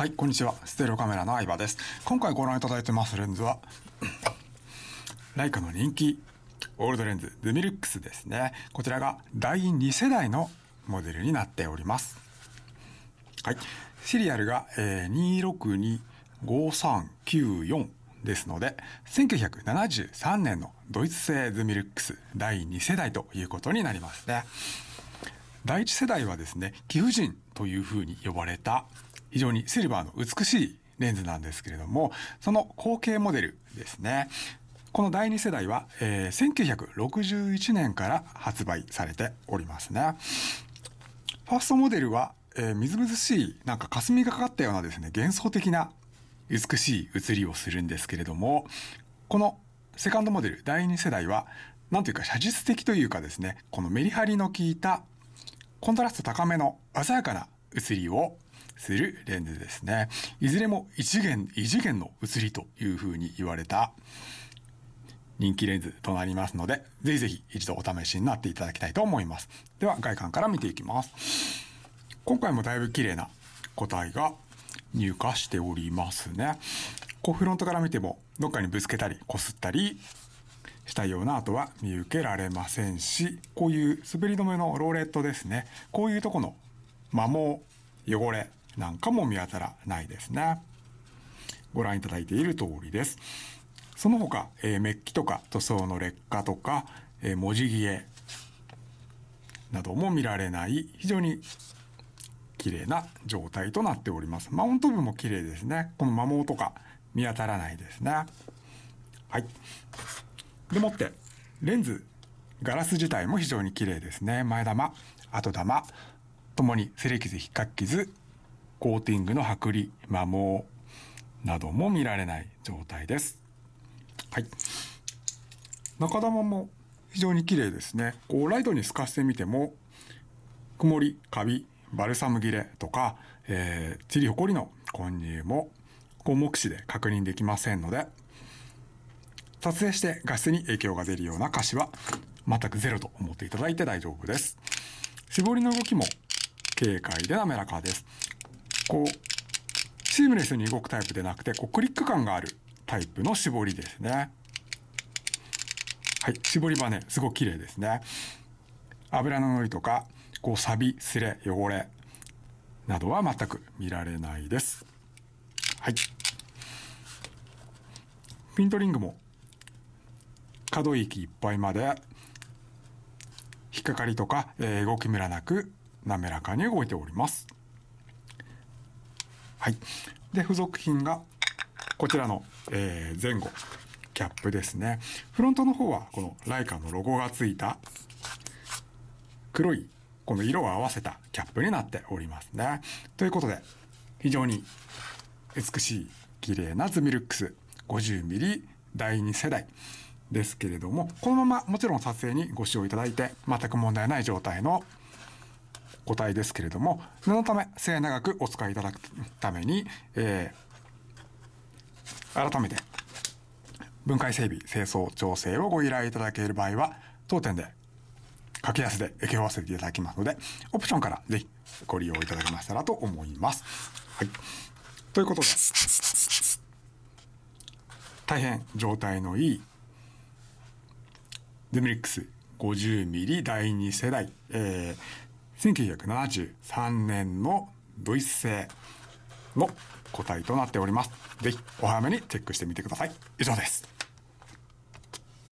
はい、こんにちは。ステレオカメラの相葉です。今回ご覧いただいてますレンズは、ライカの人気オールドレンズ、ズミルックスですね。こちらが第2世代のモデルになっております。はい、シリアルが、えー、2625394ですので、1973年のドイツ製ズミルックス第2世代ということになりますね。第一世代はですね貴婦人というふうに呼ばれた非常にシルバーの美しいレンズなんですけれどもその後継モデルですねこの第2世代は、えー、1961年から発売されておりますねファーストモデルは、えー、みずみずしいなんか霞がかかったようなですね幻想的な美しい写りをするんですけれどもこのセカンドモデル第2世代はなんというか写実的というかですねこのメリハリの効いたコントラスト高めの鮮やかな写りをするレンズですね。いずれも異次元、異次元の写りというふうに言われた人気レンズとなりますので、ぜひぜひ一度お試しになっていただきたいと思います。では外観から見ていきます。今回もだいぶ綺麗な個体が入荷しておりますね。こうフロントから見ても、どっかにぶつけたり、こすったり、したような跡は見受けられませんしこういう滑り止めのローレットですねこういうとこの摩耗汚れなんかも見当たらないですねご覧いただいている通りですその他、えー、メッキとか塗装の劣化とか、えー、文字消えなども見られない非常に綺麗な状態となっておりますマウント部も綺麗ですねこの摩耗とか見当たらないですねはいでもってレンズガラス自体も非常に綺麗ですね前玉後玉ともに擦り傷ひっかき傷コーティングの剥離摩耗なども見られない状態です。はい、中玉も非常に綺麗ですねこうライトに透かしてみても曇りカビバルサム切れとか、えー、リほこりの混入もこう目視で確認できませんので撮影して画質に影響が出るような歌詞は全くゼロと思っていただいて大丈夫です。絞りの動きも軽快で滑らかです。こう、シームレスに動くタイプでなくて、こうクリック感があるタイプの絞りですね。はい、絞りはね、すごく綺麗ですね。油の乗りとか、こう、錆び、すれ、汚れなどは全く見られないです。はい。ピントリングも可動域いっぱいまで引っかかりとか、えー、動きムラなく滑らかに動いております。はい、で付属品がこちらの、えー、前後キャップですねフロントの方はこのライカのロゴがついた黒いこの色を合わせたキャップになっておりますね。ということで非常に美しい綺麗なズミルックス 50mm 第2世代ですけれどもこのままもちろん撮影にご使用いただいて全く問題ない状態の個体ですけれどもそのため末永くお使いいただくために、えー、改めて分解整備清掃調整をご依頼いただける場合は当店で掛け安で請け負わせていただきますのでオプションからぜひご利用いただけましたらと思います。はい、ということで大変状態のいいデミレックス 50mm 第2世代、えー、1973年のドイツ製の個体となっております。ぜひお早めにチェックしてみてください。以上です。